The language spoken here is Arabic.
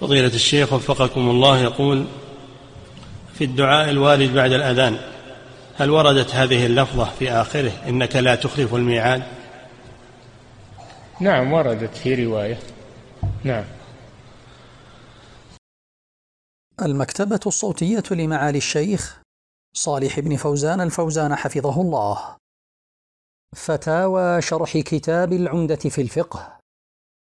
فضيلة الشيخ وفقكم الله يقول في الدعاء الوارد بعد الأذان هل وردت هذه اللفظة في آخره إنك لا تخلف الميعاد نعم وردت في رواية نعم المكتبة الصوتية لمعالي الشيخ صالح بن فوزان الفوزان حفظه الله فتاوى شرح كتاب العمدة في الفقه